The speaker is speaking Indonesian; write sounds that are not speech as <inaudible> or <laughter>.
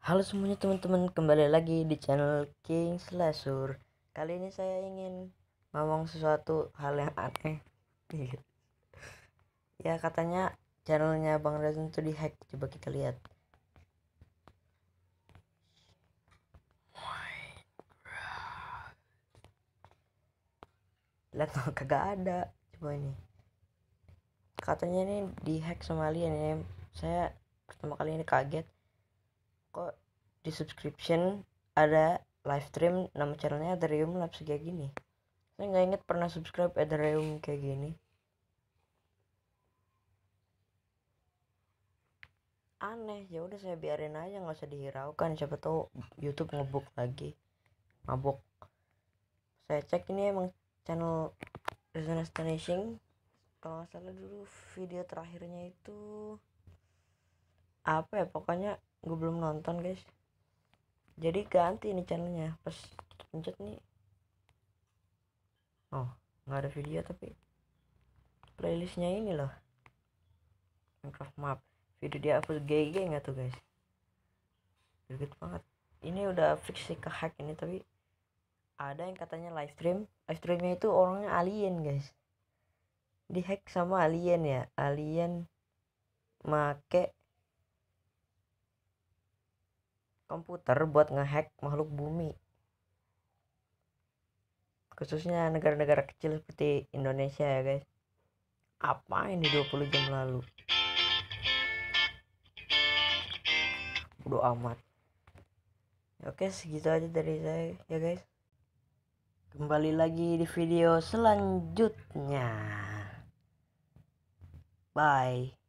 Halo semuanya teman-teman, kembali lagi di channel King Slasher. Kali ini saya ingin ngomong sesuatu hal yang aneh. <laughs> ya katanya channelnya Bang Razan di hack Coba kita lihat. Lihat kok <laughs> kagak ada. Coba ini. Katanya ini hack sama alien ya. Saya pertama kali ini kaget kok di subscription ada live stream nama channelnya Ethereum Labs kayak gini saya nggak inget pernah subscribe Ethereum kayak gini aneh ya udah saya biarin aja nggak usah dihiraukan siapa tahu YouTube ngebuk lagi mabuk saya cek ini emang channel Resonance Astonishing kalau nggak salah dulu video terakhirnya itu apa ya pokoknya gue belum nonton guys jadi ganti ini channelnya pas pencet nih oh nggak ada video tapi playlistnya ini loh Minecraft map video dia upload GG nggak tuh guys begitu banget ini udah fix sih ke hack ini tapi ada yang katanya live stream live streamnya itu orangnya alien guys di hack sama alien ya alien make komputer buat ngehack makhluk bumi khususnya negara-negara kecil seperti Indonesia ya guys apa ini 20 jam lalu udah amat oke segitu aja dari saya ya guys kembali lagi di video selanjutnya bye